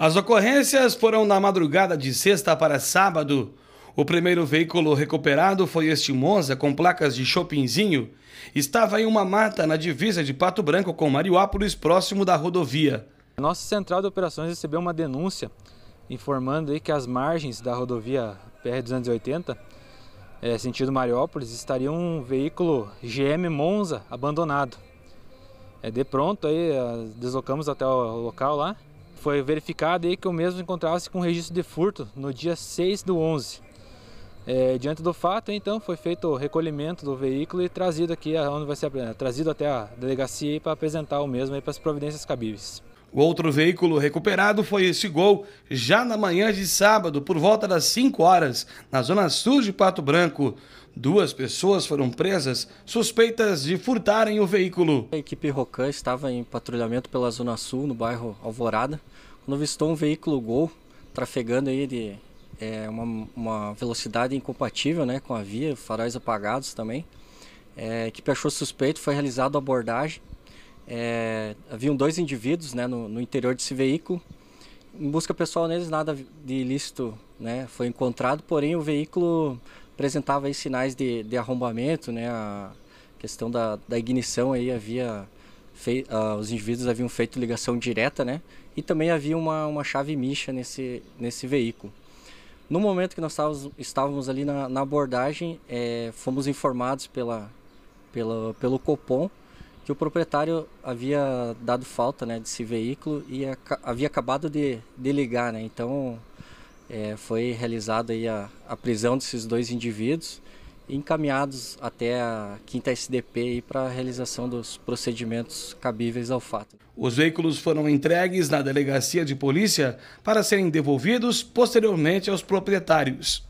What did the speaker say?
As ocorrências foram na madrugada de sexta para sábado. O primeiro veículo recuperado foi este Monza com placas de Chopinzinho. Estava em uma mata na divisa de Pato Branco com Mariópolis, próximo da rodovia. nossa central de operações recebeu uma denúncia informando aí que as margens da rodovia PR-280, é, eh, sentido Mariópolis, estaria um veículo GM Monza abandonado. É, de pronto aí, eh, deslocamos até o local lá foi verificado aí que o mesmo encontrava-se com registro de furto no dia 6 do 11. É, diante do fato, então, foi feito o recolhimento do veículo e trazido aqui, onde vai ser eh, trazido até a delegacia para apresentar o mesmo para as providências cabíveis. O outro veículo recuperado foi esse gol já na manhã de sábado, por volta das 5 horas, na zona sul de Pato Branco. Duas pessoas foram presas suspeitas de furtarem o veículo. A equipe Rocan estava em patrulhamento pela zona sul, no bairro Alvorada, quando avistou um veículo Gol trafegando aí de é, uma, uma, velocidade incompatível né, com a via, faróis apagados também. É, a equipe achou suspeito, foi realizada a abordagem é, haviam dois indivíduos né, no, no, interior desse veículo. Em busca pessoal neles, nada de ilícito né, foi encontrado, porém o veículo apresentava aí, sinais de, de arrombamento, né, a questão da, da ignição aí havia fei, uh, os indivíduos haviam feito ligação direta né, e também havia uma, uma chave micha nesse, nesse veículo. No momento que nós estávamos, estávamos ali na, na abordagem, é, fomos informados pela, pela, pelo Copom que o proprietário havia dado falta né, desse veículo e a, havia acabado de, de ligar. Né? Então é, foi realizada a, a, prisão desses dois indivíduos encaminhados até a quinta SDP para a realização dos procedimentos cabíveis ao fato. Os veículos foram entregues na delegacia de polícia para serem devolvidos posteriormente aos proprietários.